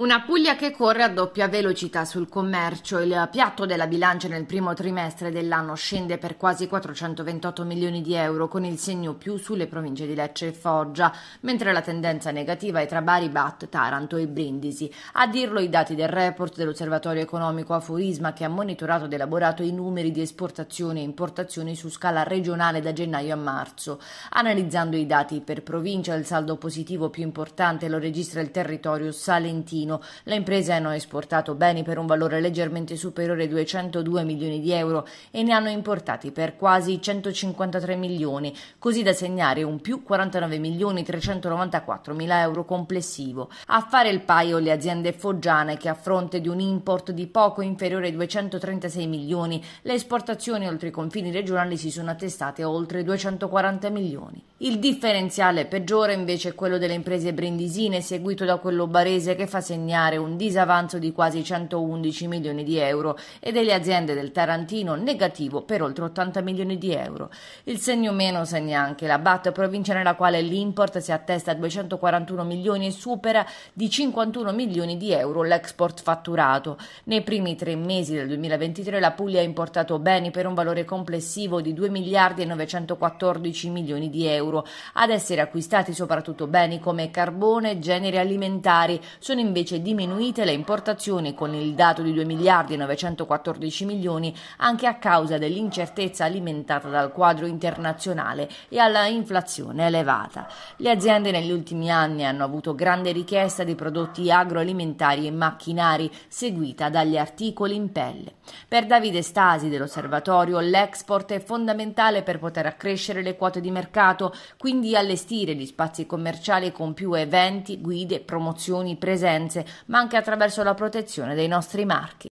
Una Puglia che corre a doppia velocità sul commercio. Il piatto della bilancia nel primo trimestre dell'anno scende per quasi 428 milioni di euro, con il segno più sulle province di Lecce e Foggia, mentre la tendenza negativa è tra Bari, Bat, Taranto e Brindisi. A dirlo i dati del report dell'Osservatorio economico Aforisma, che ha monitorato ed elaborato i numeri di esportazioni e importazioni su scala regionale da gennaio a marzo. Analizzando i dati per provincia, il saldo positivo più importante lo registra il territorio salentino Trentino. Le imprese hanno esportato beni per un valore leggermente superiore ai 202 milioni di euro e ne hanno importati per quasi 153 milioni, così da segnare un più 49 milioni 394 mila euro complessivo. A fare il paio le aziende foggiane che a fronte di un import di poco inferiore ai 236 milioni, le esportazioni oltre i confini regionali si sono attestate a oltre 240 milioni. Il differenziale peggiore invece è quello delle imprese brindisine, seguito da quello barese che fa segnare un disavanzo di quasi 111 milioni di euro e delle aziende del Tarantino negativo per oltre 80 milioni di euro. Il segno meno segna anche la BAT, provincia nella quale l'import si attesta a 241 milioni e supera di 51 milioni di euro l'export fatturato. Nei primi tre mesi del 2023 la Puglia ha importato beni per un valore complessivo di 2 miliardi e 914 milioni di euro euro. Ad essere acquistati soprattutto beni come carbone e generi alimentari. Sono invece diminuite le importazioni con il dato di 2 miliardi e 914 milioni anche a causa dell'incertezza alimentata dal quadro internazionale e alla inflazione elevata. Le aziende negli ultimi anni hanno avuto grande richiesta di prodotti agroalimentari e macchinari, seguita dagli articoli in pelle. Per Davide Stasi dell'Osservatorio, l'export è fondamentale per poter accrescere le quote di mercato, quindi allestire gli spazi commerciali con più eventi, guide, promozioni, presenze, ma anche attraverso la protezione dei nostri marchi.